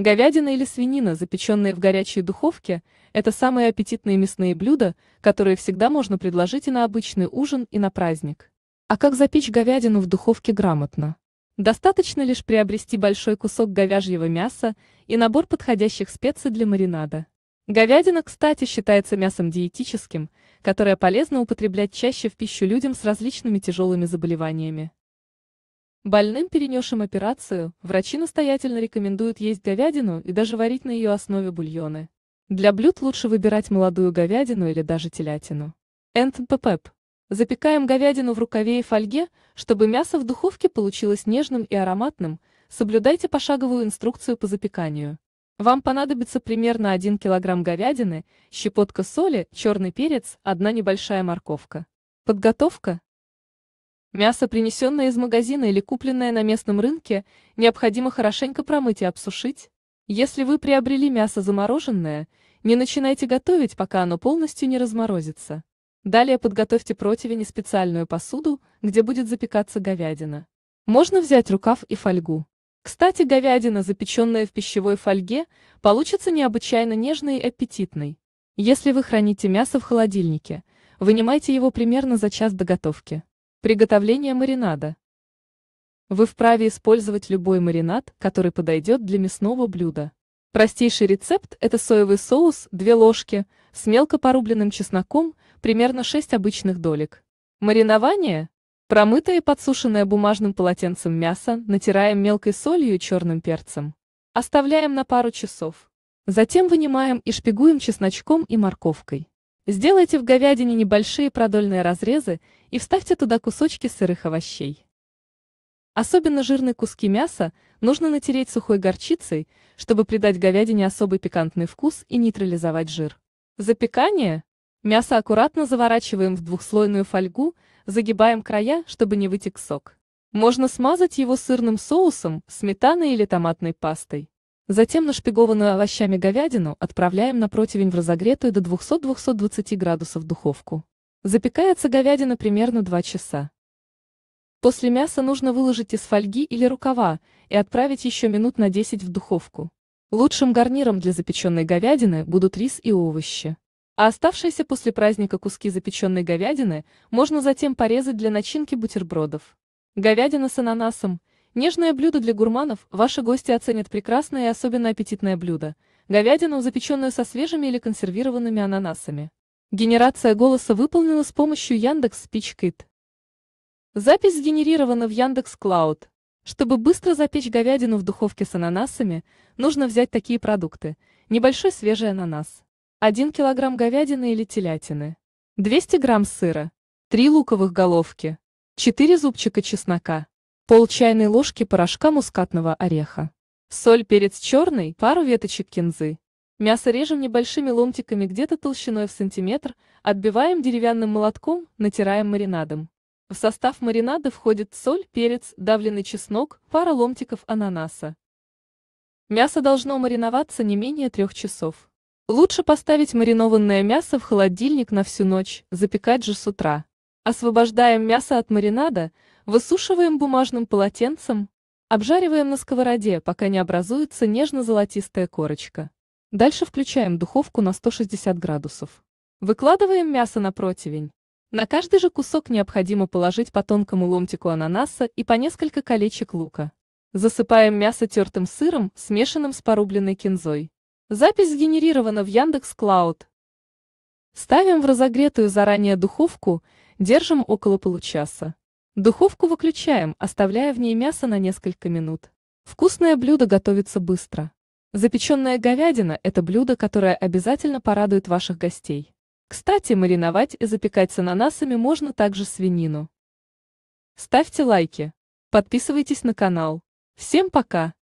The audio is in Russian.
Говядина или свинина, запеченные в горячей духовке, это самые аппетитные мясные блюда, которые всегда можно предложить и на обычный ужин, и на праздник. А как запечь говядину в духовке грамотно? Достаточно лишь приобрести большой кусок говяжьего мяса и набор подходящих специй для маринада. Говядина, кстати, считается мясом диетическим, которое полезно употреблять чаще в пищу людям с различными тяжелыми заболеваниями. Больным, перенесшим операцию, врачи настоятельно рекомендуют есть говядину и даже варить на ее основе бульоны. Для блюд лучше выбирать молодую говядину или даже телятину. НТПП. Запекаем говядину в рукаве и фольге, чтобы мясо в духовке получилось нежным и ароматным, соблюдайте пошаговую инструкцию по запеканию. Вам понадобится примерно 1 кг говядины, щепотка соли, черный перец, одна небольшая морковка. Подготовка. Мясо, принесенное из магазина или купленное на местном рынке, необходимо хорошенько промыть и обсушить. Если вы приобрели мясо замороженное, не начинайте готовить, пока оно полностью не разморозится. Далее подготовьте противень и специальную посуду, где будет запекаться говядина. Можно взять рукав и фольгу. Кстати, говядина, запеченная в пищевой фольге, получится необычайно нежной и аппетитной. Если вы храните мясо в холодильнике, вынимайте его примерно за час до готовки. Приготовление маринада. Вы вправе использовать любой маринад, который подойдет для мясного блюда. Простейший рецепт – это соевый соус, 2 ложки, с мелко порубленным чесноком, примерно 6 обычных долек. Маринование. Промытое и подсушенное бумажным полотенцем мясо натираем мелкой солью и черным перцем. Оставляем на пару часов. Затем вынимаем и шпигуем чесночком и морковкой. Сделайте в говядине небольшие продольные разрезы и вставьте туда кусочки сырых овощей. Особенно жирные куски мяса нужно натереть сухой горчицей, чтобы придать говядине особый пикантный вкус и нейтрализовать жир. Запекание. Мясо аккуратно заворачиваем в двухслойную фольгу, загибаем края, чтобы не вытек сок. Можно смазать его сырным соусом, сметаной или томатной пастой. Затем нашпигованную овощами говядину отправляем на противень в разогретую до 200-220 градусов духовку. Запекается говядина примерно 2 часа. После мяса нужно выложить из фольги или рукава и отправить еще минут на 10 в духовку. Лучшим гарниром для запеченной говядины будут рис и овощи. А оставшиеся после праздника куски запеченной говядины можно затем порезать для начинки бутербродов. Говядина с ананасом, Нежное блюдо для гурманов ваши гости оценят прекрасное и особенно аппетитное блюдо – говядину, запеченную со свежими или консервированными ананасами. Генерация голоса выполнена с помощью Яндекс Спичкит. Запись сгенерирована в Яндекс Клауд. Чтобы быстро запечь говядину в духовке с ананасами, нужно взять такие продукты. Небольшой свежий ананас. 1 кг говядины или телятины. 200 грамм сыра. 3 луковых головки. 4 зубчика чеснока пол чайной ложки порошка мускатного ореха, соль, перец черный, пару веточек кинзы. Мясо режем небольшими ломтиками где-то толщиной в сантиметр, отбиваем деревянным молотком, натираем маринадом. В состав маринада входит соль, перец, давленный чеснок, пара ломтиков ананаса. Мясо должно мариноваться не менее трех часов. Лучше поставить маринованное мясо в холодильник на всю ночь, запекать же с утра. Освобождаем мясо от маринада, высушиваем бумажным полотенцем, обжариваем на сковороде, пока не образуется нежно-золотистая корочка. Дальше включаем духовку на 160 градусов. Выкладываем мясо на противень. На каждый же кусок необходимо положить по тонкому ломтику ананаса и по несколько колечек лука. Засыпаем мясо тертым сыром, смешанным с порубленной кинзой. Запись сгенерирована в Яндекс.Клауд. Ставим в разогретую заранее духовку Держим около получаса. Духовку выключаем, оставляя в ней мясо на несколько минут. Вкусное блюдо готовится быстро. Запеченная говядина – это блюдо, которое обязательно порадует ваших гостей. Кстати, мариновать и запекать с ананасами можно также свинину. Ставьте лайки. Подписывайтесь на канал. Всем пока!